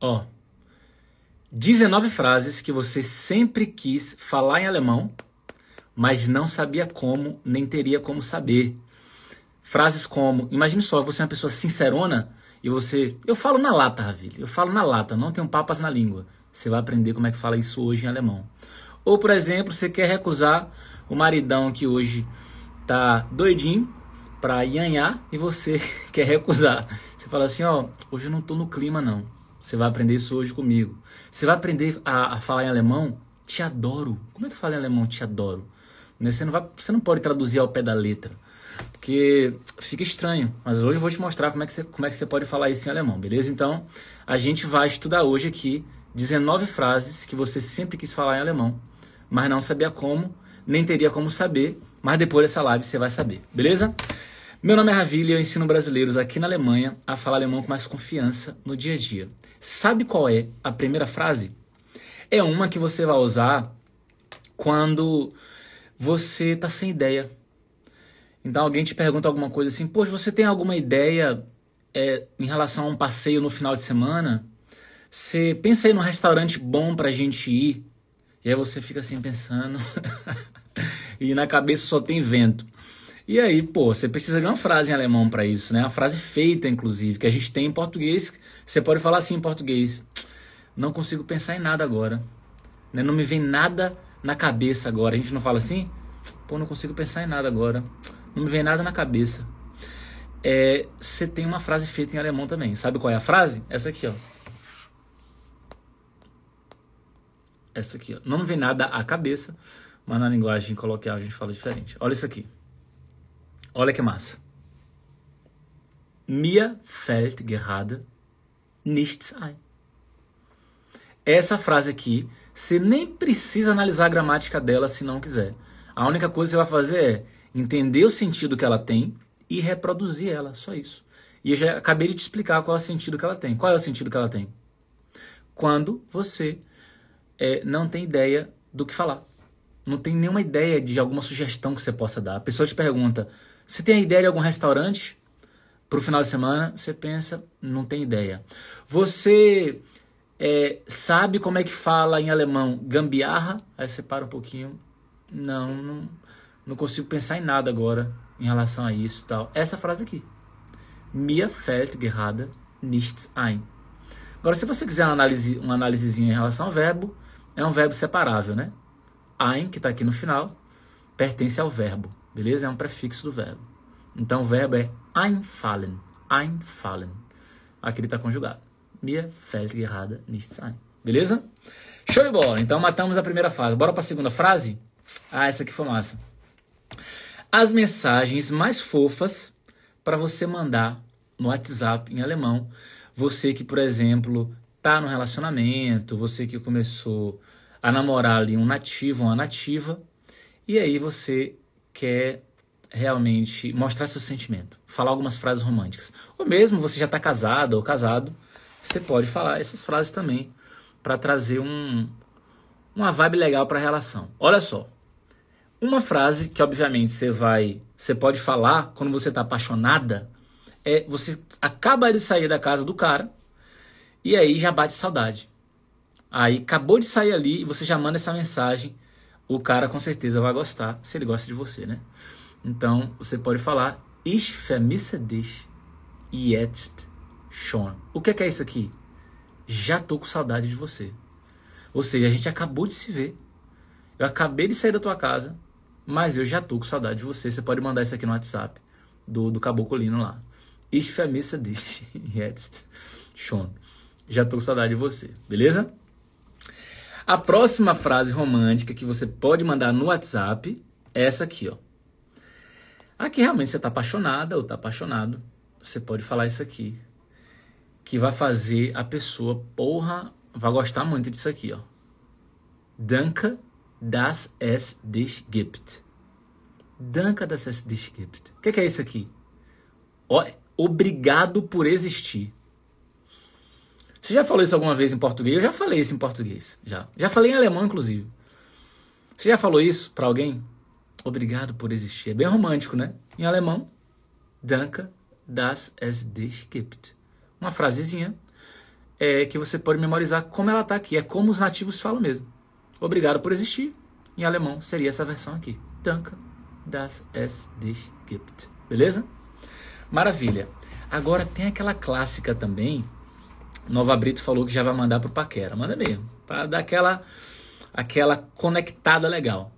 Ó, 19 frases que você sempre quis falar em alemão, mas não sabia como, nem teria como saber. Frases como, imagine só, você é uma pessoa sincerona e você, eu falo na lata, Ravilha, eu falo na lata, não tenho papas na língua. Você vai aprender como é que fala isso hoje em alemão. Ou, por exemplo, você quer recusar o maridão que hoje tá doidinho pra ianhar e você quer recusar. Você fala assim, ó, oh, hoje eu não tô no clima não. Você vai aprender isso hoje comigo. Você vai aprender a, a falar em alemão? Te adoro. Como é que fala em alemão te adoro? Né, você, não vai, você não pode traduzir ao pé da letra. Porque fica estranho. Mas hoje eu vou te mostrar como é, que você, como é que você pode falar isso em alemão, beleza? Então, a gente vai estudar hoje aqui 19 frases que você sempre quis falar em alemão, mas não sabia como, nem teria como saber, mas depois dessa live você vai saber, beleza? Meu nome é Ravilha e eu ensino brasileiros aqui na Alemanha a falar alemão com mais confiança no dia a dia. Sabe qual é a primeira frase? É uma que você vai usar quando você tá sem ideia. Então alguém te pergunta alguma coisa assim, poxa, você tem alguma ideia é, em relação a um passeio no final de semana? Você pensa aí num restaurante bom pra gente ir? E aí você fica assim pensando. e na cabeça só tem vento. E aí, pô, você precisa de uma frase em alemão para isso, né? Uma frase feita, inclusive, que a gente tem em português. Você pode falar assim em português: Não consigo pensar em nada agora. Né? Não me vem nada na cabeça agora. A gente não fala assim? Pô, não consigo pensar em nada agora. Não me vem nada na cabeça. É, você tem uma frase feita em alemão também. Sabe qual é a frase? Essa aqui, ó. Essa aqui, ó. Não me vem nada à cabeça, mas na linguagem coloquial a gente fala diferente. Olha isso aqui. Olha que massa. Mir fällt gerade nichts ein. Essa frase aqui, você nem precisa analisar a gramática dela se não quiser. A única coisa que você vai fazer é entender o sentido que ela tem e reproduzir ela, só isso. E eu já acabei de te explicar qual é o sentido que ela tem. Qual é o sentido que ela tem? Quando você é, não tem ideia do que falar. Não tem nenhuma ideia de alguma sugestão que você possa dar. A pessoa te pergunta: você tem a ideia de algum restaurante para o final de semana? Você pensa, não tem ideia. Você é, sabe como é que fala em alemão gambiarra? Aí você para um pouquinho. Não, não, não consigo pensar em nada agora em relação a isso tal. Essa frase aqui. Mir fällt gerade nichts ein. Agora, se você quiser uma, análise, uma análisezinha em relação ao verbo, é um verbo separável, né? Ein, que está aqui no final, pertence ao verbo beleza? É um prefixo do verbo. Então o verbo é einfallen, einfallen. Aqui ele está conjugado. Mir fällt gerade nichts ein. Beleza? Show de bola. Então matamos a primeira fase. Bora para a segunda frase? Ah, essa aqui foi massa. As mensagens mais fofas para você mandar no WhatsApp em alemão. Você que, por exemplo, tá no relacionamento, você que começou a namorar ali um nativo, uma nativa, e aí você quer é realmente mostrar seu sentimento, falar algumas frases românticas. Ou mesmo você já está casada ou casado, você pode falar essas frases também para trazer um, uma vibe legal para a relação. Olha só, uma frase que obviamente você vai, você pode falar quando você está apaixonada é você acaba de sair da casa do cara e aí já bate saudade. Aí acabou de sair ali e você já manda essa mensagem o cara com certeza vai gostar se ele gosta de você, né? Então você pode falar Ich vermisse dich jetzt schon. O que é, que é isso aqui? Já tô com saudade de você. Ou seja, a gente acabou de se ver. Eu acabei de sair da tua casa, mas eu já tô com saudade de você. Você pode mandar isso aqui no WhatsApp do, do Cabocolino lá. Ich vermisse dich jetzt schon. Já tô com saudade de você, beleza? A próxima frase romântica que você pode mandar no WhatsApp é essa aqui, ó. Aqui realmente você está apaixonada ou está apaixonado. Você pode falar isso aqui. Que vai fazer a pessoa, porra, vai gostar muito disso aqui, ó. Danke, das es dich gibt. Danke, das es dich gibt. O que, que, é isso aqui? Ó, obrigado por existir. Você já falou isso alguma vez em português? Eu já falei isso em português, já. Já falei em alemão, inclusive. Você já falou isso para alguém? Obrigado por existir. É bem romântico, né? Em alemão, Danke, das es dich gibt. Uma frasezinha é, que você pode memorizar como ela tá aqui. É como os nativos falam mesmo. Obrigado por existir. Em alemão seria essa versão aqui. Danke, das es dich gibt. Beleza? Maravilha. Agora tem aquela clássica também Nova Brito falou que já vai mandar pro Paquera. Manda mesmo, Pra dar aquela, aquela conectada legal.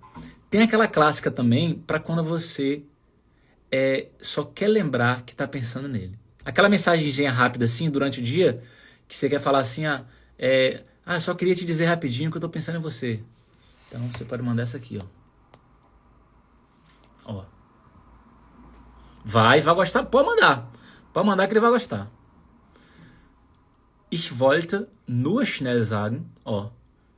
Tem aquela clássica também para quando você é, só quer lembrar que tá pensando nele. Aquela mensagenzinha rápida assim durante o dia que você quer falar assim, ah, é, ah, só queria te dizer rapidinho que eu tô pensando em você. Então você pode mandar essa aqui, ó. Ó. Vai, vai gostar, pode mandar. Pode mandar que ele vai gostar. Ich wollte nur schnell sagen, ó,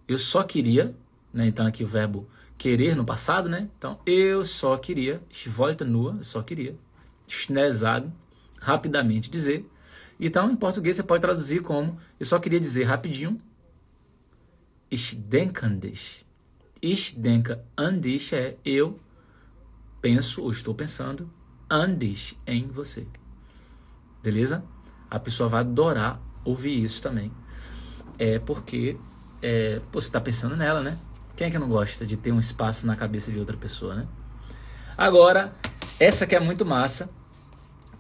eu só queria, né? Então aqui o verbo querer no passado, né? Então eu só queria, ich wollte nur, eu só queria, schnell sagen, rapidamente dizer. Então em português você pode traduzir como eu só queria dizer rapidinho. Ich denke an dich. Ich denke an dich é eu penso ou estou pensando an dich em você. Beleza? A pessoa vai adorar ouvir isso também. É porque é, pô, você está pensando nela, né? Quem é que não gosta de ter um espaço na cabeça de outra pessoa, né? Agora, essa que é muito massa,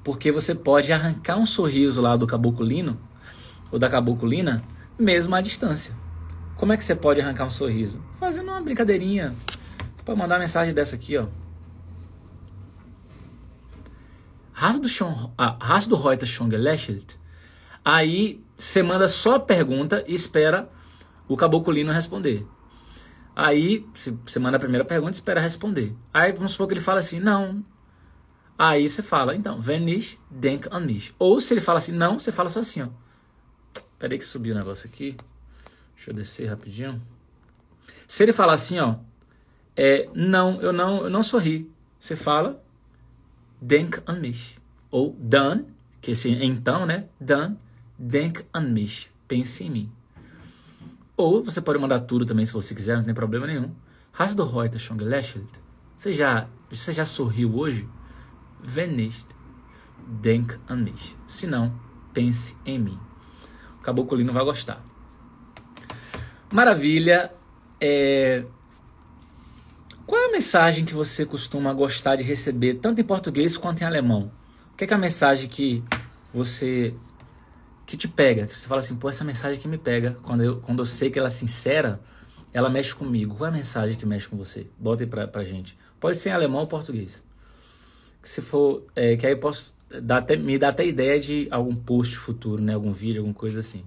porque você pode arrancar um sorriso lá do caboculino ou da caboculina, mesmo à distância. Como é que você pode arrancar um sorriso? Fazendo uma brincadeirinha. Você pode mandar uma mensagem dessa aqui, ó. raço do schon, ah, hast du heute schon Aí você manda só a pergunta e espera o caboculino responder. Aí você manda a primeira pergunta e espera responder. Aí vamos supor que ele fala assim, não. Aí você fala, então, venish denk an mich. Ou se ele fala assim, não, você fala só assim, ó. Peraí que subiu o negócio aqui. Deixa eu descer rapidinho. Se ele falar assim, ó, é, não, eu não, eu não sorri. Você fala denk an mich. Ou dan, que esse então, né? Dan Denk an mich. Pense em mim. Ou você pode mandar tudo também se você quiser, não tem problema nenhum. Hast du heute schon gelächelt? Você já, você já sorriu hoje? Wenn nicht, denk an mich. Se não, pense em mim. O Cabocolino vai gostar. Maravilha. É... Qual é a mensagem que você costuma gostar de receber, tanto em português quanto em alemão? O que é, que é a mensagem que você que te pega, que você fala assim, pô, essa mensagem que me pega, quando eu, quando eu sei que ela é sincera, ela mexe comigo. Qual é a mensagem que mexe com você? Bota aí pra, pra gente. Pode ser em alemão ou português. Que se for, é, que aí eu posso dar até, me dar até ideia de algum post futuro, né? Algum vídeo, alguma coisa assim.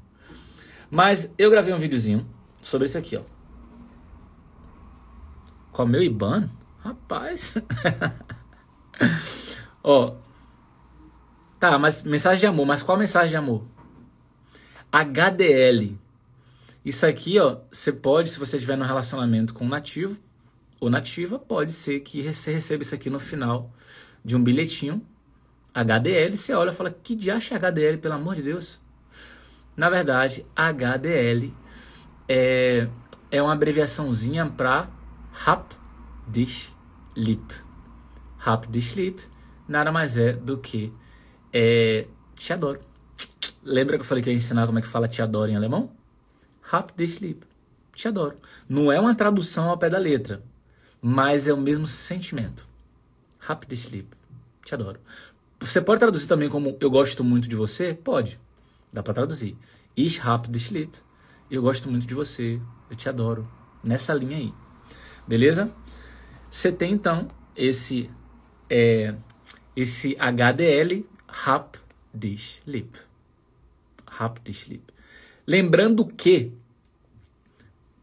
Mas eu gravei um videozinho sobre isso aqui, ó. Com o meu IBAN? Rapaz. ó. Tá, mas mensagem de amor. Mas qual mensagem de amor? HDL. Isso aqui, ó, você pode, se você tiver no relacionamento com um nativo ou nativa, pode ser que você receba isso aqui no final de um bilhetinho HDL, você olha e fala: "Que diacho é HDL, pelo amor de Deus?" Na verdade, HDL é, é uma abreviaçãozinha para Hap Dish Lip. Hap Lip nada mais é do que é, te adoro. Lembra que eu falei que ia ensinar como é que fala te adoro em alemão? Rápido, lieb. Te adoro. Não é uma tradução ao pé da letra, mas é o mesmo sentimento. Rápido, lieb. Te adoro. Você pode traduzir também como eu gosto muito de você? Pode. Dá para traduzir. Ich hab dich lieb. Eu gosto muito de você. Eu te adoro. Nessa linha aí. Beleza? Você tem então esse é, esse HDL, hab dich lieb. Hab sleep. Lembrando que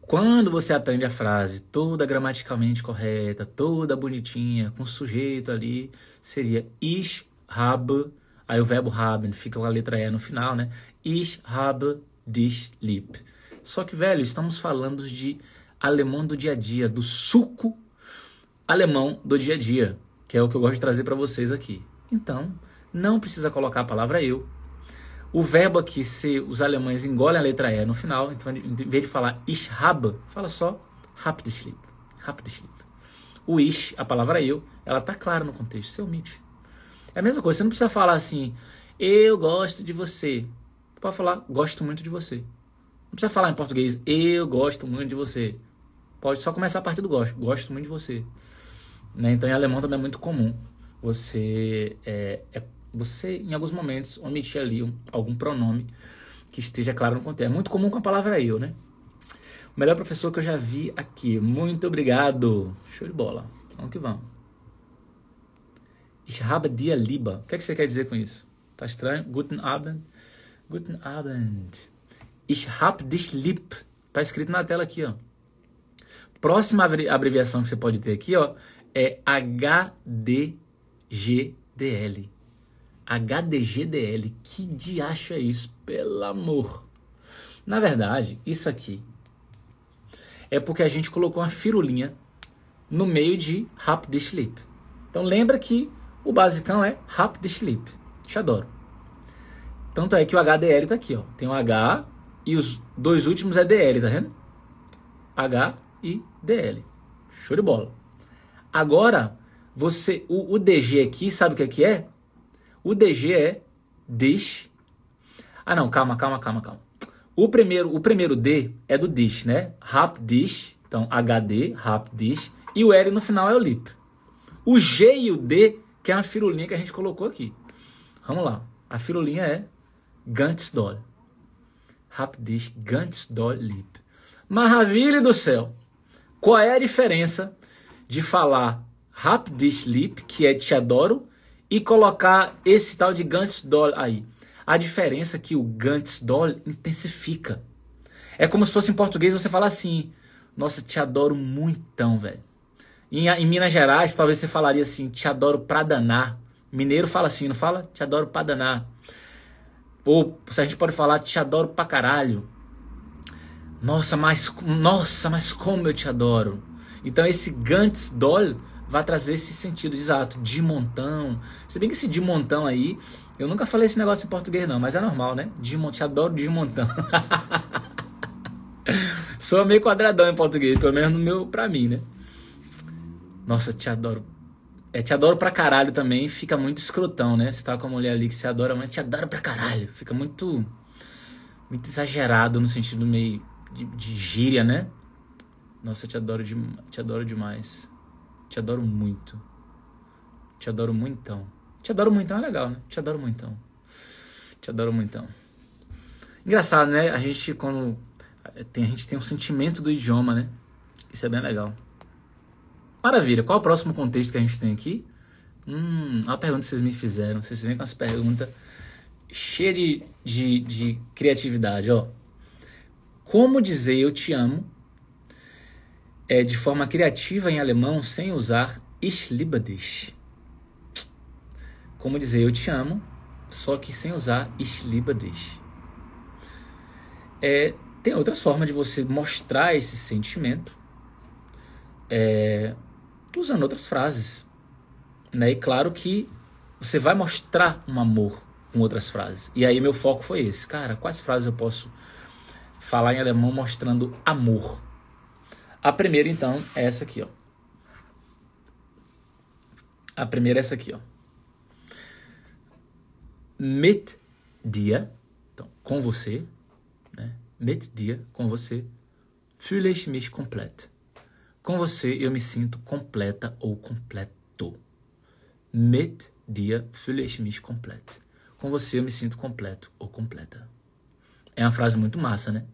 quando você aprende a frase toda gramaticalmente correta, toda bonitinha, com sujeito ali, seria ich habe, aí o verbo haben fica com a letra E no final, né? Ich habe dich lieb. Só que, velho, estamos falando de alemão do dia a dia, do suco alemão do dia a dia, que é o que eu gosto de trazer para vocês aqui. Então, não precisa colocar a palavra eu, o verbo aqui, se os alemães engolem a letra E no final, então em vez de falar ich habe, fala só Rapidschlip. Rapidschlip. O ich, a palavra eu, ela tá clara no contexto, seu mito. É a mesma coisa, você não precisa falar assim, eu gosto de você. Você pode falar, gosto muito de você. Não precisa falar em português, eu gosto muito de você. Pode só começar a partir do gosto, gosto muito de você. Né? Então em alemão também é muito comum você é, é você, em alguns momentos, omitir ali um, algum pronome que esteja claro no contexto. É muito comum com a palavra eu, né? O melhor professor que eu já vi aqui. Muito obrigado. Show de bola. Vamos que vamos. Ich habe dir liba. O que, é que você quer dizer com isso? Tá estranho? Guten Abend. Guten Abend. Ich hab dich lieb. Tá escrito na tela aqui, ó. Próxima abreviação que você pode ter aqui, ó, é HDGDL. HDGDL, que diacho é isso? Pelo amor. Na verdade, isso aqui é porque a gente colocou uma firulinha no meio de Rapid Sleep. Então lembra que o basicão é Rapid Sleep. Te adoro. Tanto é que o HDL tá aqui, ó. Tem o H e os dois últimos é DL, tá vendo? H e DL. Show de bola. Agora, você, o, o DG aqui, sabe o que é? é? O DG é dish. Ah, não, calma, calma, calma, calma. O primeiro, o primeiro D é do dish, né? Rap dish, então HD, rap dish. E o L no final é o lip. O G e o D, que é a firulinha que a gente colocou aqui. Vamos lá. A firulinha é Doll. Rap dish Doll lip. Maravilha do céu! Qual é a diferença de falar Rap dish lip, que é te adoro, e colocar esse tal de Gantz Doll aí. A diferença é que o Gantz Doll intensifica. É como se fosse em português você falar assim: Nossa, te adoro muitão, velho. Em, em Minas Gerais, talvez você falaria assim: Te adoro pra danar. Mineiro fala assim, não fala? Te adoro pra danar. Ou se a gente pode falar: Te adoro pra caralho. Nossa, mas, nossa, mas como eu te adoro. Então esse Gantz Doll vai trazer esse sentido exato, de montão. Se bem que esse de montão aí, eu nunca falei esse negócio em português não, mas é normal, né? De montão, adoro de montão. Sou meio quadradão em português, pelo menos no meu, pra mim, né? Nossa, te adoro. É, te adoro pra caralho também, fica muito escrotão, né? Você tá com uma mulher ali que você adora, mas te adoro pra caralho. Fica muito. Muito exagerado no sentido meio de, de gíria, né? Nossa, te adoro, de, te adoro demais. Te adoro muito. Te adoro muitão. Te adoro muitão é legal, né? Te adoro muitão. Te adoro muitão. Engraçado, né? A gente quando tem, a gente tem um sentimento do idioma, né? Isso é bem legal. Maravilha. Qual é o próximo contexto que a gente tem aqui? Hum, a pergunta que vocês me fizeram. Vocês vêm com as perguntas cheia de, de, de criatividade, ó. Como dizer eu te amo é, de forma criativa em alemão sem usar Ich liebe dich. Como dizer eu te amo, só que sem usar Ich liebe dich. É, tem outras formas de você mostrar esse sentimento é, usando outras frases. Né? E claro que você vai mostrar um amor com outras frases. E aí meu foco foi esse. Cara, quais frases eu posso falar em alemão mostrando amor? A primeira, então, é essa aqui, ó. A primeira é essa aqui, ó. Mit dia, então, com você, né? Mit dia, com você, fühle ich mich komplett. Com você eu me sinto completa ou completo. Mit dia fühle ich mich komplett. Com você eu me sinto completo ou completa. É uma frase muito massa, né?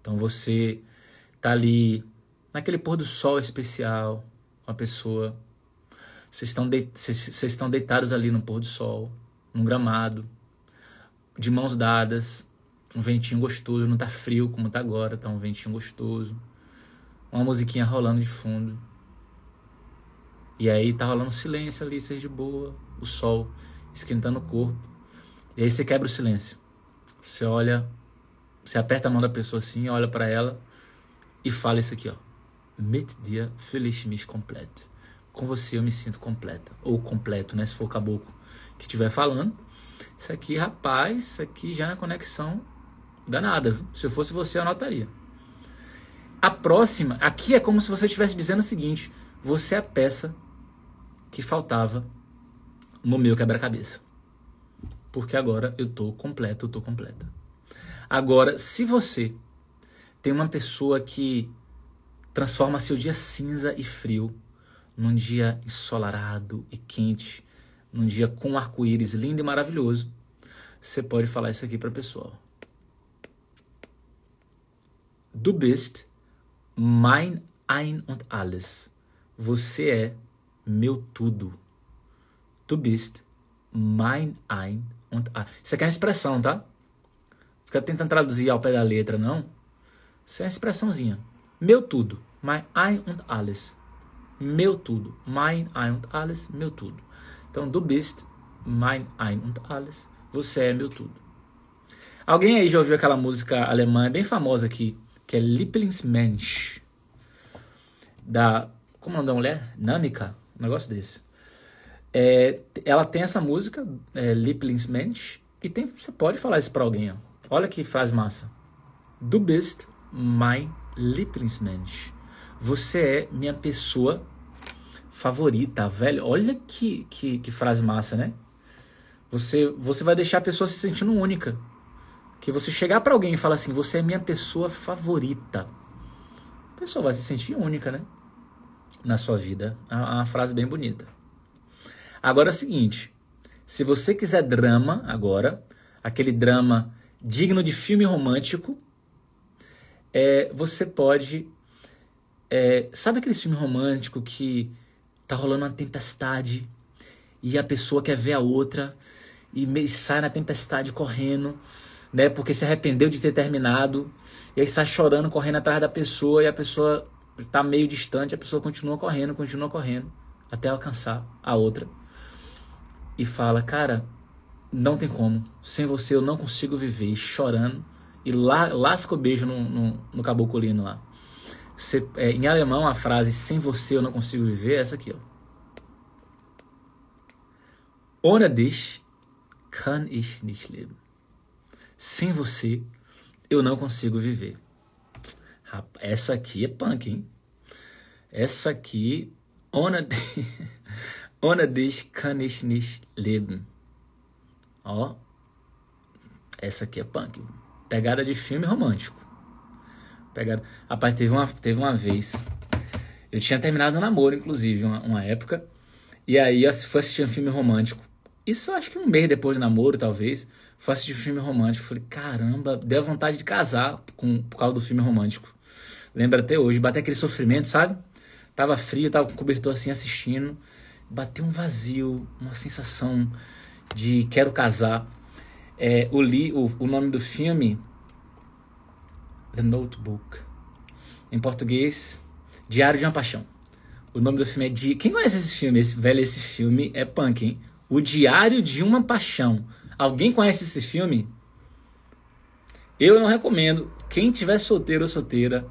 Então você tá ali naquele pôr do sol especial com a pessoa. Vocês estão, de, vocês, estão deitados ali no pôr do sol, num gramado, de mãos dadas, um ventinho gostoso, não tá frio como tá agora, tá um ventinho gostoso. Uma musiquinha rolando de fundo. E aí tá rolando silêncio ali, ser de boa, o sol esquentando o corpo. E aí você quebra o silêncio. Você olha, você aperta a mão da pessoa assim, olha para ela e fala isso aqui, ó feliz Felizmente Completo. Com você eu me sinto completa. Ou completo, né? Se for o caboclo que estiver falando. Isso aqui, rapaz, isso aqui já na é conexão danada. Se eu fosse você, eu anotaria. A próxima, aqui é como se você estivesse dizendo o seguinte: você é a peça que faltava no meu quebra-cabeça. Porque agora eu tô completo, eu tô completa. Agora, se você tem uma pessoa que transforma seu dia cinza e frio num dia ensolarado e quente, num dia com arco-íris lindo e maravilhoso, você pode falar isso aqui para o pessoal. Du bist mein ein und alles. Você é meu tudo. Du bist mein ein und alles. Isso aqui é uma expressão, tá? Fica tentando traduzir ao pé da letra, não? Isso é uma expressãozinha. Meu tudo. Mein ein und alles. Meu tudo. Mein ein und alles. Meu tudo. Então, du bist mein ein und alles. Você é meu tudo. Alguém aí já ouviu aquela música alemã bem famosa aqui, que é Lieblingsmensch, da. Como é o da mulher? Namika, um negócio desse. É, ela tem essa música, é, Lieblingsmensch, e tem, você pode falar isso pra alguém. Ó. Olha que frase massa. Du bist mein Lieblingsmensch. Você é minha pessoa favorita, velho. Olha que, que, que frase massa, né? Você, você vai deixar a pessoa se sentindo única. Que você chegar para alguém e falar assim, você é minha pessoa favorita. A pessoa vai se sentir única, né? Na sua vida. É uma é frase bem bonita. Agora é o seguinte, se você quiser drama agora, aquele drama digno de filme romântico, é, você pode. É, sabe aquele filme romântico que tá rolando uma tempestade e a pessoa quer ver a outra e sai na tempestade correndo, né? Porque se arrependeu de ter terminado e aí sai chorando, correndo atrás da pessoa e a pessoa tá meio distante, a pessoa continua correndo, continua correndo até alcançar a outra e fala, cara, não tem como, sem você eu não consigo viver, chorando e lá, lasca o beijo no, no, no cabocolino lá. é, em alemão, a frase sem você eu não consigo viver é essa aqui. Ó. Ohne dich kann ich nicht leben. Sem você eu não consigo viver. Rapaz, essa aqui é punk, hein? Essa aqui. Ohne, ohne dich kann ich nicht leben. Ó. Essa aqui é punk. Pegada de filme romântico. Pegada. Rapaz, teve uma, teve uma vez. Eu tinha terminado o namoro, inclusive, uma, uma época. E aí eu fui assistir um filme romântico. Isso acho que um mês depois do namoro, talvez. Fui assistir um filme romântico. Falei, caramba, deu vontade de casar com, por causa do filme romântico. Lembro até hoje, bateu aquele sofrimento, sabe? Tava frio, tava com o cobertor assim assistindo. Bateu um vazio, uma sensação de quero casar. É, o, li, o, o nome do filme The Notebook. Em português, Diário de uma Paixão. O nome do filme é de. Quem conhece esse filme? Esse velho, esse filme é punk, hein? O Diário de uma Paixão. Alguém conhece esse filme? Eu não recomendo. Quem tiver solteiro ou solteira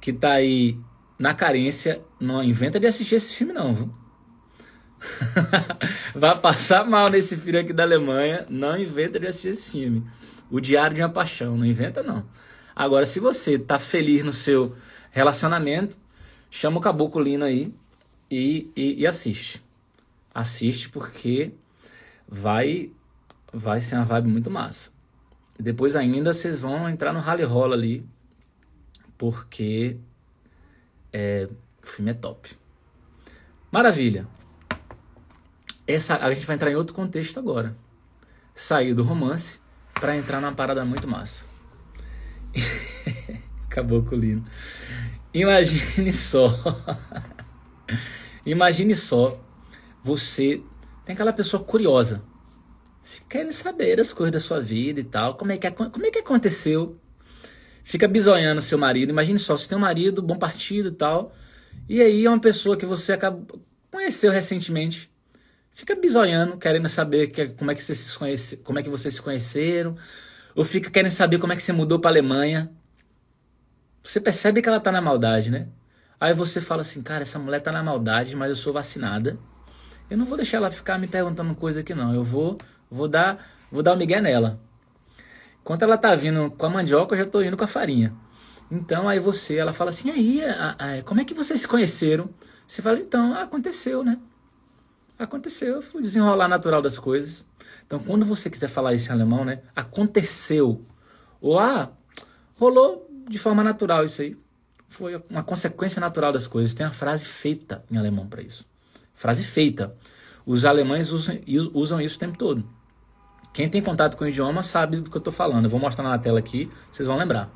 que tá aí na carência, não inventa de assistir esse filme, não, viu? vai passar mal nesse filme aqui da Alemanha. Não inventa de assistir esse filme. O Diário de uma Paixão, não inventa não. Agora, se você tá feliz no seu relacionamento, chama o Caboclo Lino aí e, e, e assiste. Assiste porque vai vai ser uma vibe muito massa. Depois ainda vocês vão entrar no rally roll ali, porque é, o filme é top. Maravilha essa a gente vai entrar em outro contexto agora. Sair do romance para entrar numa parada muito massa. acabou Caboculino. Imagine só. Imagine só você tem aquela pessoa curiosa, querendo saber as coisas da sua vida e tal, como é que é, como é que aconteceu? Fica bizoiando seu marido. Imagine só, você tem um marido, bom partido e tal, e aí é uma pessoa que você acabou conheceu recentemente fica bisoiando, querendo saber que, como, é que vocês se conhece, como é que vocês se conheceram, ou fica querendo saber como é que você mudou para Alemanha. Você percebe que ela tá na maldade, né? Aí você fala assim, cara, essa mulher tá na maldade, mas eu sou vacinada. Eu não vou deixar ela ficar me perguntando coisa aqui não. Eu vou, vou dar, vou dar o um migué nela. Enquanto ela tá vindo com a mandioca, eu já tô indo com a farinha. Então aí você, ela fala assim, aí, a, a, como é que vocês se conheceram? Você fala, então, aconteceu, né? Aconteceu, foi desenrolar natural das coisas. Então, quando você quiser falar isso em alemão, né? Aconteceu. Ou, ah, rolou de forma natural isso aí. Foi uma consequência natural das coisas. Tem uma frase feita em alemão para isso. Frase feita. Os alemães usam, usam isso o tempo todo. Quem tem contato com o idioma sabe do que eu estou falando. Eu vou mostrar na tela aqui, vocês vão lembrar.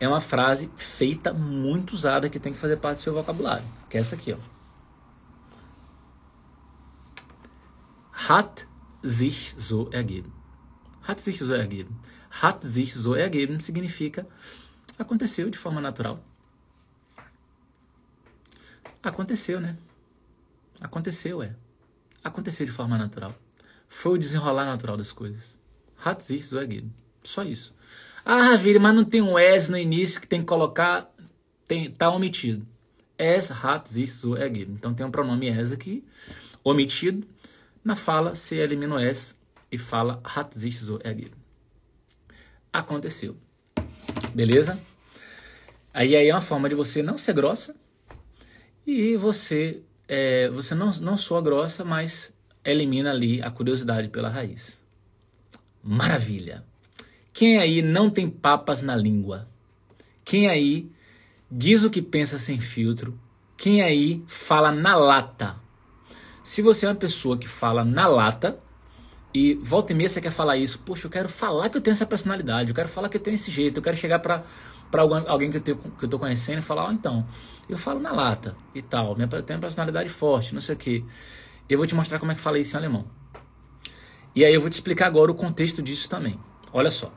É uma frase feita, muito usada, que tem que fazer parte do seu vocabulário. Que é essa aqui, ó. Hat sich so ergeben. Hat sich so ergeben. Hat sich so ergeben significa aconteceu de forma natural. Aconteceu, né? Aconteceu, é. Aconteceu de forma natural. Foi o desenrolar natural das coisas. Hat sich so ergeben. Só isso. Ah, Vira, mas não tem um S no início que tem que colocar. Tem, tá omitido. Es hat sich so ergeben. Então tem um pronome es aqui, omitido. Na fala, se eliminou S e fala Hatzizo Egil. É Aconteceu. Beleza? Aí, aí é uma forma de você não ser grossa e você, é, você não, não soa grossa, mas elimina ali a curiosidade pela raiz. Maravilha! Quem aí não tem papas na língua? Quem aí diz o que pensa sem filtro? Quem aí fala na lata? Se você é uma pessoa que fala na lata, e volta e meia você quer falar isso, poxa, eu quero falar que eu tenho essa personalidade, eu quero falar que eu tenho esse jeito, eu quero chegar para alguém que eu, tenho, que eu tô conhecendo e falar, oh, então, eu falo na lata e tal, minha, eu tenho uma personalidade forte, não sei o quê. Eu vou te mostrar como é que fala isso em alemão. E aí eu vou te explicar agora o contexto disso também. Olha só.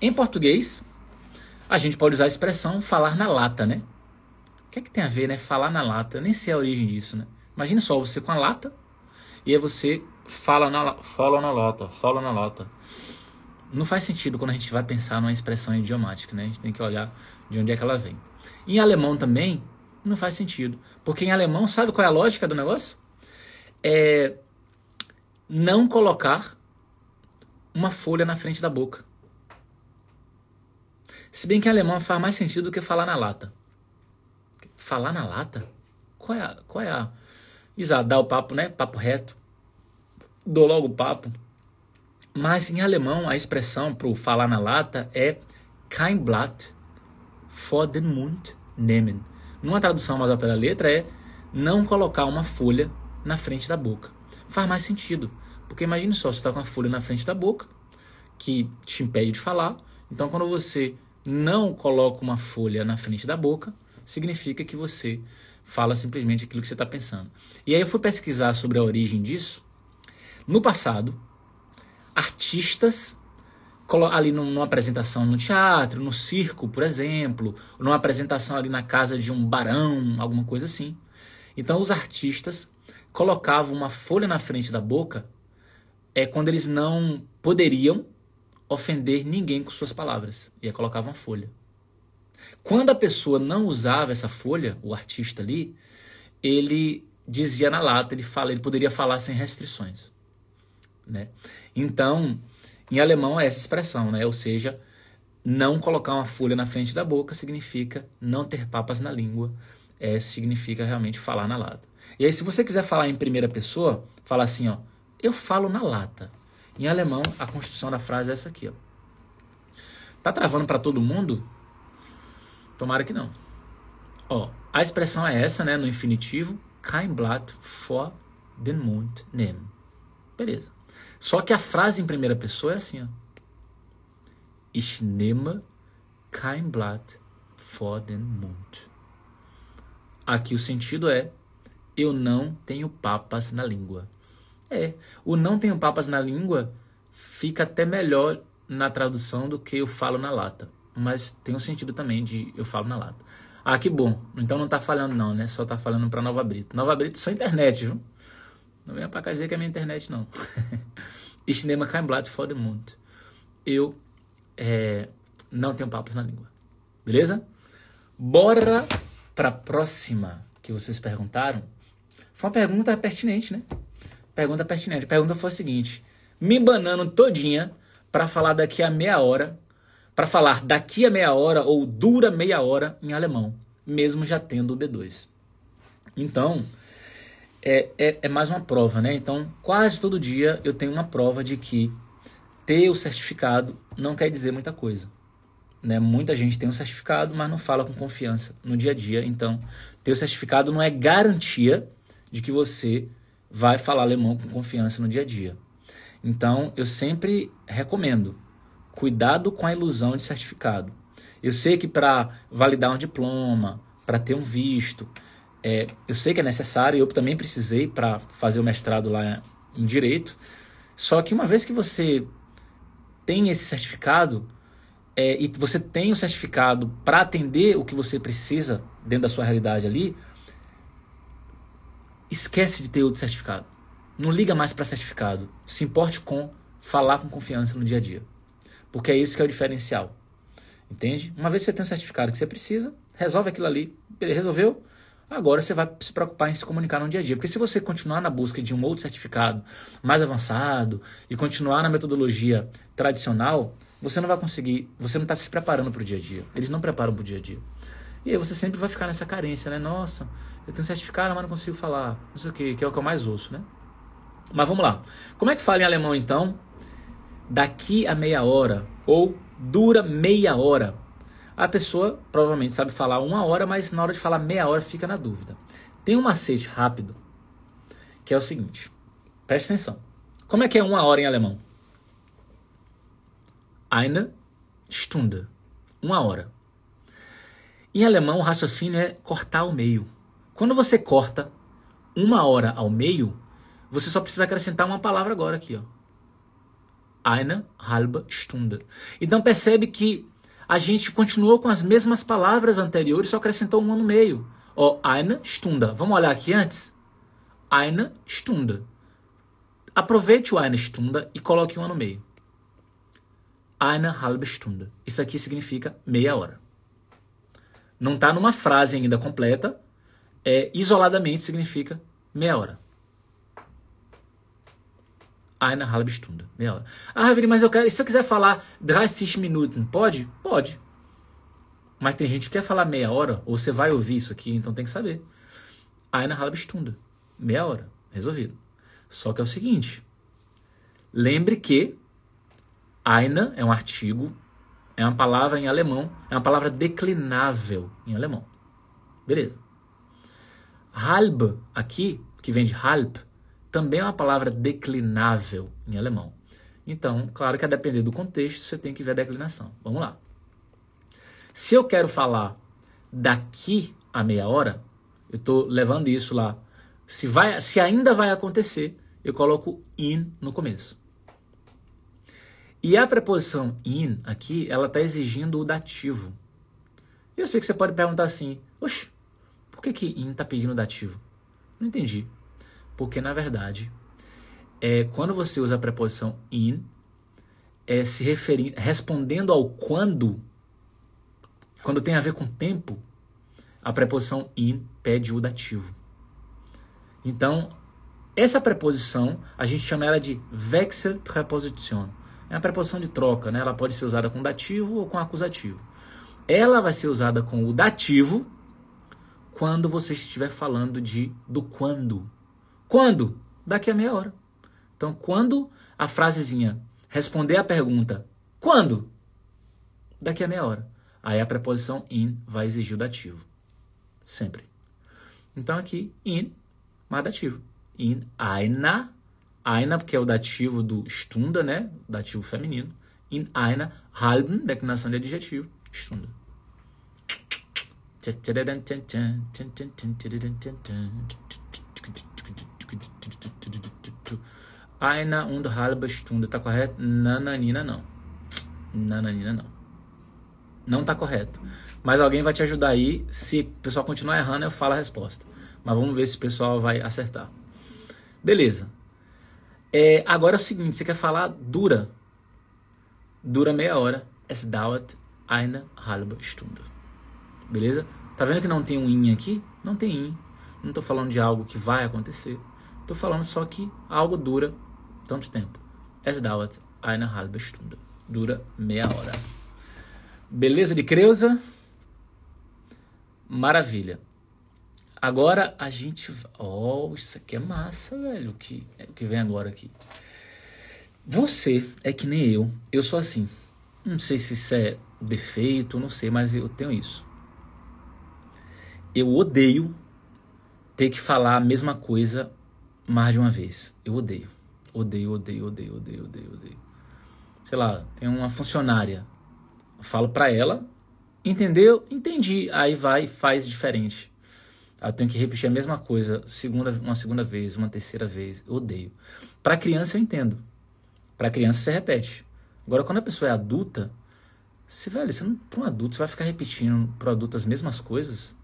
Em português, a gente pode usar a expressão falar na lata, né? O que é que tem a ver, né? Falar na lata. Eu nem sei a origem disso, né? Imagine só, você com a lata, e aí você fala na, fala na lata, fala na lata. Não faz sentido quando a gente vai pensar numa expressão idiomática, né? A gente tem que olhar de onde é que ela vem. Em alemão também, não faz sentido. Porque em alemão, sabe qual é a lógica do negócio? É não colocar uma folha na frente da boca. Se bem que em alemão faz mais sentido do que falar na lata. Falar na lata? Qual é a, qual é a, Isadar o papo, né? Papo reto. Dou logo o papo. Mas em alemão, a expressão para falar na lata é kein Blatt vor den Mund nehmen. Numa tradução mais ao pé da letra é não colocar uma folha na frente da boca. Faz mais sentido, porque imagine só, você está com a folha na frente da boca, que te impede de falar. Então, quando você não coloca uma folha na frente da boca, significa que você fala simplesmente aquilo que você está pensando. E aí eu fui pesquisar sobre a origem disso. No passado, artistas ali numa apresentação no teatro, no circo, por exemplo, numa apresentação ali na casa de um barão, alguma coisa assim. Então os artistas colocavam uma folha na frente da boca é quando eles não poderiam ofender ninguém com suas palavras. E aí colocavam a folha. Quando a pessoa não usava essa folha, o artista ali, ele dizia na lata, ele fala, ele poderia falar sem restrições, né? Então, em alemão é essa expressão, né? Ou seja, não colocar uma folha na frente da boca significa não ter papas na língua, é, significa realmente falar na lata. E aí, se você quiser falar em primeira pessoa, fala assim, ó, eu falo na lata. Em alemão, a construção da frase é essa aqui, ó. Tá travando para todo mundo? Tomara que não. Ó, a expressão é essa, né, no infinitivo, kein Blatt vor den Mund nehmen. Beleza. Só que a frase em primeira pessoa é assim, ó. Ich nehme kein Blatt vor den Mund. Aqui o sentido é eu não tenho papas na língua. É, o não tenho papas na língua fica até melhor na tradução do que eu falo na lata mas tem um sentido também de eu falo na lata. Ah, que bom. Então não tá falando não, né? Só tá falando para Nova Brito. Nova Brito só internet, viu? Não venha pra cá dizer que é minha internet, não. Cinema kein Blatt for the Mund. Eu é, não tenho papos na língua. Beleza? Bora pra próxima que vocês perguntaram. Foi uma pergunta pertinente, né? Pergunta pertinente. A pergunta foi a seguinte: me banando todinha para falar daqui a meia hora para falar daqui a meia hora ou dura meia hora em alemão, mesmo já tendo o B2. Então, é, é, é mais uma prova, né? Então, quase todo dia eu tenho uma prova de que ter o certificado não quer dizer muita coisa. Né? Muita gente tem um certificado, mas não fala com confiança no dia a dia. Então, ter o certificado não é garantia de que você vai falar alemão com confiança no dia a dia. Então, eu sempre recomendo Cuidado com a ilusão de certificado. Eu sei que para validar um diploma, para ter um visto, é, eu sei que é necessário, eu também precisei para fazer o mestrado lá em direito. Só que uma vez que você tem esse certificado, é, e você tem o certificado para atender o que você precisa dentro da sua realidade ali, esquece de ter outro certificado. Não liga mais para certificado. Se importe com falar com confiança no dia a dia. Porque é isso que é o diferencial. Entende? Uma vez que você tem o certificado que você precisa, resolve aquilo ali, resolveu, agora você vai se preocupar em se comunicar no dia a dia. Porque se você continuar na busca de um outro certificado mais avançado e continuar na metodologia tradicional, você não vai conseguir, você não está se preparando para o dia a dia. Eles não preparam para o dia a dia. E aí você sempre vai ficar nessa carência, né? Nossa, eu tenho certificado, mas não consigo falar. Não sei o que, que é o que eu mais ouço, né? Mas vamos lá. Como é que fala em alemão então? daqui a meia hora ou dura meia hora. A pessoa provavelmente sabe falar uma hora, mas na hora de falar meia hora fica na dúvida. Tem um macete rápido que é o seguinte: preste atenção. Como é que é uma hora em alemão? Eine Stunde. Uma hora. Em alemão, o raciocínio é cortar ao meio. Quando você corta uma hora ao meio, você só precisa acrescentar uma palavra agora aqui, ó eine halbe Stunde. Então percebe que a gente continuou com as mesmas palavras anteriores, só acrescentou um no meio. Ó, oh, eine Stunde. Vamos olhar aqui antes? Eine Stunde. Aproveite o eine Stunde e coloque um no meio. Eine halbe Stunde. Isso aqui significa meia hora. Não está numa frase ainda completa. É, isoladamente significa meia hora eine halbe Stunde, meia hora. Ah, Rabino, mas eu quero, se eu quiser falar 30 Minuten, pode? Pode. Mas tem gente que quer falar meia hora, ou você vai ouvir isso aqui, então tem que saber. Eine halbe Stunde, meia hora, resolvido. Só que é o seguinte, lembre que eine é um artigo, é uma palavra em alemão, é uma palavra declinável em alemão. Beleza. Halb aqui, que vem de halb, também é uma palavra declinável em alemão. Então, claro que a depender do contexto, você tem que ver a declinação. Vamos lá. Se eu quero falar daqui a meia hora, eu estou levando isso lá. Se, vai, se ainda vai acontecer, eu coloco in no começo. E a preposição in aqui, ela está exigindo o dativo. Eu sei que você pode perguntar assim, oxe, por que, que in está pedindo dativo? Não entendi. Porque, na verdade, é, quando você usa a preposição in, é se referindo, respondendo ao quando, quando tem a ver com tempo, a preposição in pede o dativo. Então, essa preposição, a gente chama ela de Wechselpräposition. É uma preposição de troca, né? Ela pode ser usada com dativo ou com acusativo. Ela vai ser usada com o dativo quando você estiver falando de do quando. Quando? Daqui a meia hora. Então, quando a frasezinha responder a pergunta quando? Daqui a meia hora. Aí a preposição in vai exigir o dativo. Sempre. Então aqui, in mais dativo. In aina. Aina, porque é o dativo do stunda, né? Dativo feminino. In aina halben, declinação de adjetivo. Stunda. Aina und halbe Stunde, tá correto? Nananina não. Nananina não. Não tá correto. Mas alguém vai te ajudar aí. Se o pessoal continuar errando, eu falo a resposta. Mas vamos ver se o pessoal vai acertar. Beleza. É, agora é o seguinte, você quer falar dura. Dura meia hora. Es dauert eine halbe Stunde. Beleza? Tá vendo que não tem um in aqui? Não tem in. Não tô falando de algo que vai acontecer tô falando só que algo dura tanto tempo. Es dauert eine halbe Stunde. Dura meia hora. Beleza de Creuza? Maravilha. Agora a gente. Oh, isso aqui é massa, velho. O que, é, o que vem agora aqui? Você é que nem eu. Eu sou assim. Não sei se isso é defeito, não sei, mas eu tenho isso. Eu odeio ter que falar a mesma coisa mais de uma vez. Eu odeio. Odeio, odeio, odeio, odeio, odeio, odeio. Sei lá, tem uma funcionária. Eu falo para ela, entendeu? Entendi. Aí vai e faz diferente. Eu tenho que repetir a mesma coisa segunda, uma segunda vez, uma terceira vez. Eu odeio. Para criança eu entendo. Para criança você repete. Agora quando a pessoa é adulta, você velho, você não para um adulto você vai ficar repetindo para adulto as mesmas coisas?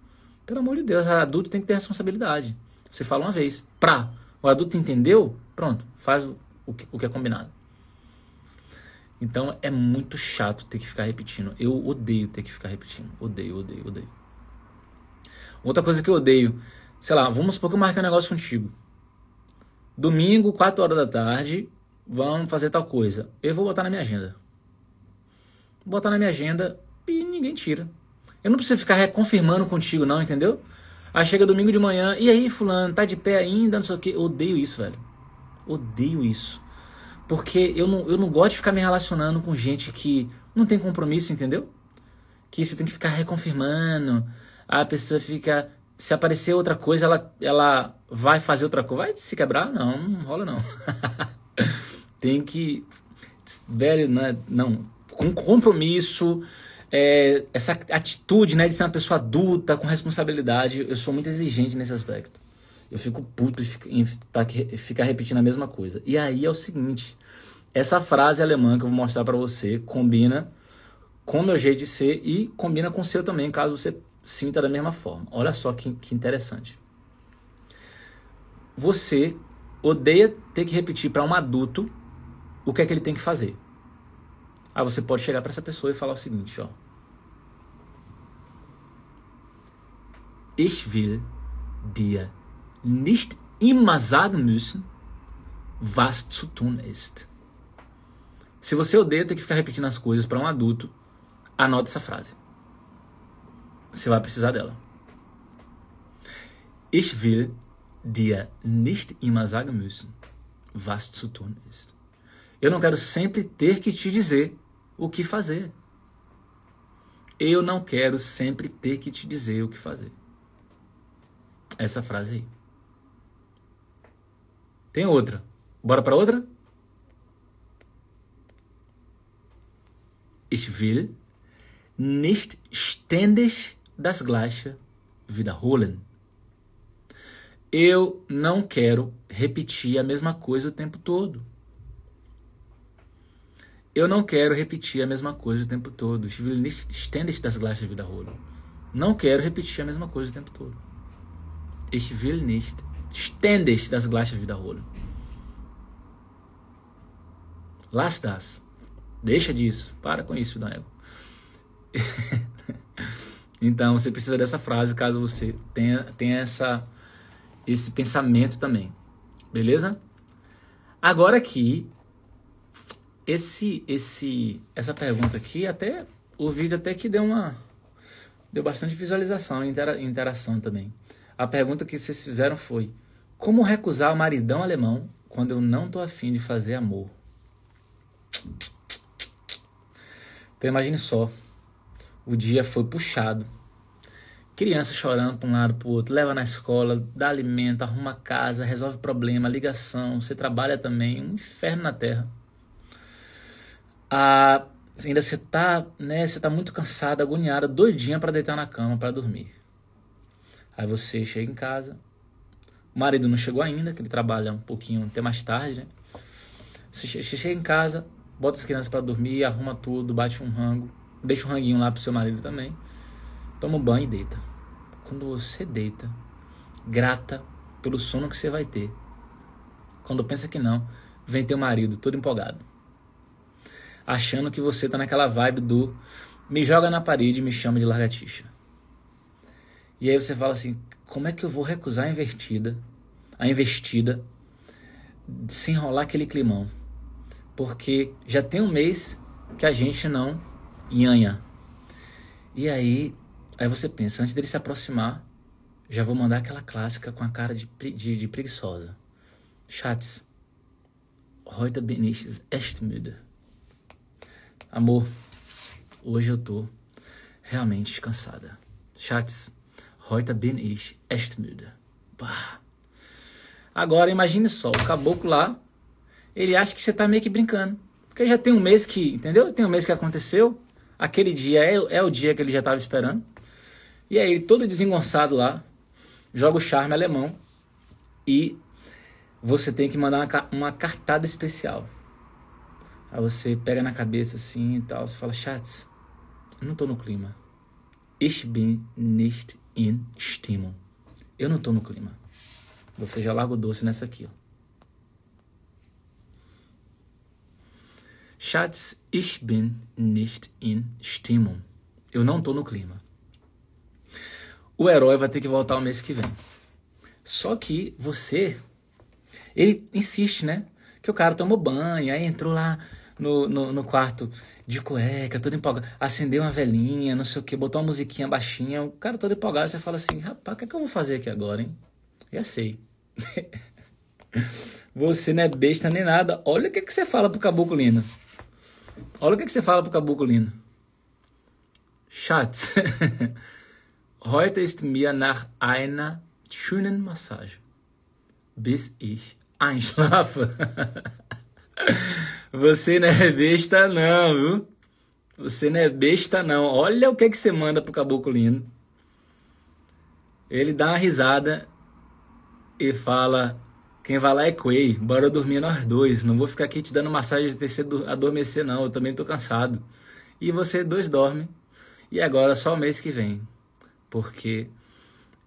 Pelo amor de Deus, adulto tem que ter responsabilidade. Você fala uma vez, pra. O adulto entendeu, pronto, faz o que, o que é combinado. Então é muito chato ter que ficar repetindo. Eu odeio ter que ficar repetindo. Odeio, odeio, odeio. Outra coisa que eu odeio, sei lá, vamos supor que eu marquei um negócio contigo. Domingo, 4 horas da tarde, vamos fazer tal coisa. Eu vou botar na minha agenda. Vou botar na minha agenda e ninguém tira. Eu não preciso ficar reconfirmando contigo, não, entendeu? Aí chega domingo de manhã, e aí, fulano, tá de pé ainda, não sei o que. Odeio isso, velho. Odeio isso. Porque eu não, eu não gosto de ficar me relacionando com gente que não tem compromisso, entendeu? Que você tem que ficar reconfirmando. A pessoa fica. Se aparecer outra coisa, ela, ela vai fazer outra coisa. Vai se quebrar? Não, não rola não. tem que. Velho, É, Não. Com compromisso é, essa atitude né, de ser uma pessoa adulta, com responsabilidade. Eu sou muito exigente nesse aspecto. Eu fico puto em tá ficar repetindo a mesma coisa. E aí é o seguinte: essa frase alemã que eu vou mostrar para você combina com o meu jeito de ser e combina com o seu também, caso você sinta da mesma forma. Olha só que, que interessante. Você odeia ter que repetir para um adulto o que é que ele tem que fazer. Aí ah, você pode chegar para essa pessoa e falar o seguinte, ó. Ich will dir nicht immer sagen müssen, was zu tun ist. Se você odeia ter que ficar repetindo as coisas para um adulto, anota essa frase. Você vai precisar dela. Ich will dir nicht immer sagen müssen, was zu tun ist. Eu não quero sempre ter que te dizer o que fazer. Eu não quero sempre ter que te dizer o que fazer. Essa frase aí. Tem outra. Bora para outra? Ich will nicht ständig das gleiche wiederholen. Eu não quero repetir a mesma coisa o tempo todo. Eu não quero repetir a mesma coisa o tempo todo. Ich will nicht ständig das gleiche wiederholen. Não quero repetir a mesma coisa o tempo todo. Ich will nicht ständig das gleiche wiederholen. Lass das. Deixa disso. Para com isso, Daniel. então, você precisa dessa frase caso você tenha, tenha essa, esse pensamento também. Beleza? Agora aqui, esse, esse, essa pergunta aqui, até o vídeo até que deu uma, deu bastante visualização e intera, interação também. A pergunta que vocês fizeram foi: como recusar o maridão alemão quando eu não tô afim de fazer amor? Então imagine só, o dia foi puxado. Criança chorando para um lado para o outro, leva na escola, dá alimento, arruma casa, resolve problema, ligação, você trabalha também, um inferno na terra a ainda você tá, né, você tá muito cansada, agoniada, doidinha para deitar na cama para dormir. Aí você chega em casa, o marido não chegou ainda, que ele trabalha um pouquinho até mais tarde, né? Você chega em casa, bota as crianças para dormir, arruma tudo, bate um rango, deixa um ranguinho lá pro seu marido também. Toma um banho e deita. Quando você deita, grata pelo sono que você vai ter. Quando pensa que não, vem teu marido todo empolgado achando que você tá naquela vibe do me joga na parede e me chama de largatixa. E aí você fala assim, como é que eu vou recusar a invertida, a investida, sem rolar aquele climão? Porque já tem um mês que a gente não nhanha. E aí, aí você pensa, antes dele se aproximar, já vou mandar aquela clássica com a cara de, de, de preguiçosa. Chats. Heute bin ich echt müde. Amor, hoje eu tô realmente descansada. Schatz, heute tá bin ich echt müde. Bah. Agora imagine só, o caboclo lá, ele acha que você tá meio que brincando. Porque já tem um mês que, entendeu? Tem um mês que aconteceu. Aquele dia é, é o dia que ele já tava esperando. E aí, todo desengonçado lá, joga o charme alemão e você tem que mandar uma, uma cartada especial. Aí você pega na cabeça assim e tal, você fala, chats, não tô no clima. Ich bin nicht in Stimmung. Eu não tô no clima. Você já larga o doce nessa aqui, ó. Schatz, ich bin nicht in Stimmung. Eu não tô no clima. O herói vai ter que voltar o mês que vem. Só que você, ele insiste, né? Que o cara tomou banho, aí entrou lá, no, no, no quarto de cueca, todo empolgado, acender uma velhinha, não sei o que, botar uma musiquinha baixinha, o cara todo empolgado, você fala assim, rapaz, o que, é que eu vou fazer aqui agora, hein? Já sei. você não é besta nem nada, olha o que, é que você fala pro caboclo lindo. Olha o que, é que você fala pro caboclo lindo. Schatz, heute ist mir nach einer schönen Massage, bis ich einschlafe. Você não é besta, não, viu? Você não é besta, não. Olha o que, é que você manda pro Caboculino. Ele dá uma risada e fala: Quem vai lá é Quay, bora dormir nós dois. Não vou ficar aqui te dando massagem de você adormecer, não. Eu também tô cansado. E você dois dormem. E agora só o mês que vem. Porque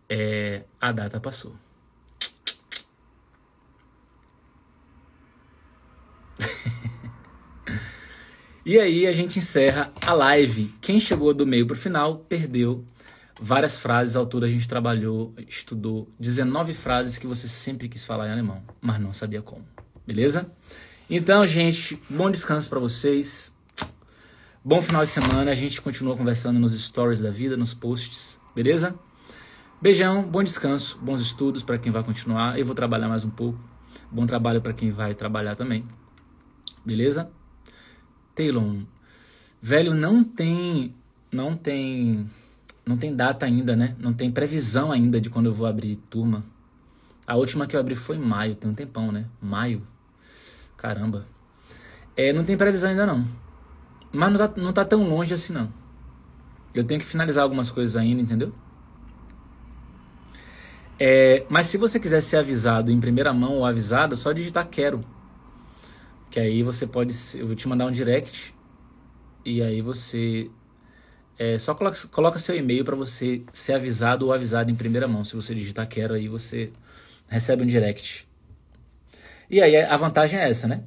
é, a data passou. E aí a gente encerra a live. Quem chegou do meio para o final perdeu várias frases. Ao todo a gente trabalhou, estudou 19 frases que você sempre quis falar em alemão, mas não sabia como. Beleza? Então, gente, bom descanso para vocês. Bom final de semana. A gente continua conversando nos stories da vida, nos posts, beleza? Beijão, bom descanso, bons estudos para quem vai continuar. Eu vou trabalhar mais um pouco. Bom trabalho para quem vai trabalhar também. Beleza? Taylor, velho, não tem. Não tem. Não tem data ainda, né? Não tem previsão ainda de quando eu vou abrir turma. A última que eu abri foi em maio, tem um tempão, né? Maio. Caramba. É, não tem previsão ainda não. Mas não tá, não tá tão longe assim não. Eu tenho que finalizar algumas coisas ainda, entendeu? É, mas se você quiser ser avisado em primeira mão ou avisada, só digitar quero. Que aí você pode. Eu vou te mandar um direct. E aí você. É, só coloca, coloca seu e-mail para você ser avisado ou avisado em primeira mão. Se você digitar quero, aí você recebe um direct. E aí a vantagem é essa, né?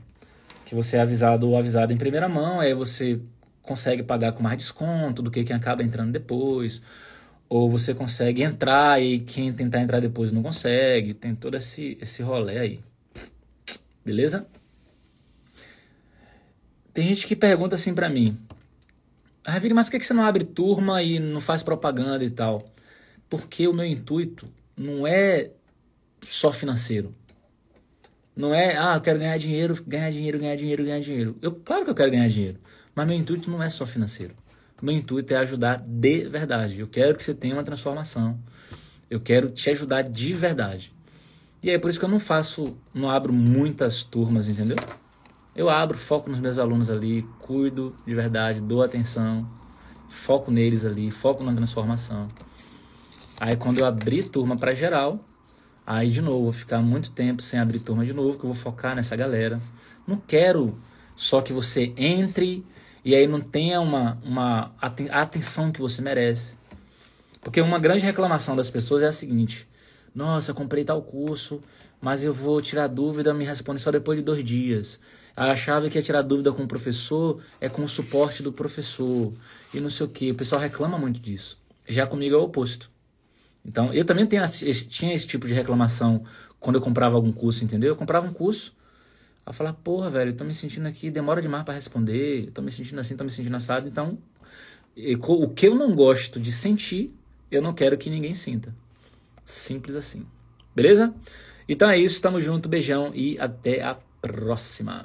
Que você é avisado ou avisado em primeira mão, aí você consegue pagar com mais desconto do que quem acaba entrando depois. Ou você consegue entrar e quem tentar entrar depois não consegue. Tem todo esse, esse rolê aí. Beleza? Tem gente que pergunta assim para mim, Ravine, ah, mas por que, que você não abre turma e não faz propaganda e tal? Porque o meu intuito não é só financeiro. Não é, ah, eu quero ganhar dinheiro, ganhar dinheiro, ganhar dinheiro, ganhar dinheiro. Eu, claro que eu quero ganhar dinheiro, mas meu intuito não é só financeiro. Meu intuito é ajudar de verdade. Eu quero que você tenha uma transformação. Eu quero te ajudar de verdade. E é por isso que eu não faço, não abro muitas turmas, entendeu? eu abro foco nos meus alunos ali, cuido de verdade, dou atenção, foco neles ali, foco na transformação. Aí quando eu abrir turma para geral, aí de novo vou ficar muito tempo sem abrir turma de novo, que eu vou focar nessa galera. Não quero só que você entre e aí não tenha uma, uma a atenção que você merece. Porque uma grande reclamação das pessoas é a seguinte: nossa, comprei tal curso, mas eu vou tirar dúvida, me responde só depois de dois dias achava que ia é tirar dúvida com o professor é com o suporte do professor e não sei o que. O pessoal reclama muito disso. Já comigo é o oposto. Então, eu também tenho, tinha esse tipo de reclamação quando eu comprava algum curso, entendeu? Eu comprava um curso, a falar, porra, velho, eu tô me sentindo aqui, demora demais para responder, eu tô me sentindo assim, tô me sentindo assado. Então, o que eu não gosto de sentir, eu não quero que ninguém sinta. Simples assim. Beleza? Então é isso, tamo junto, beijão e até a próxima.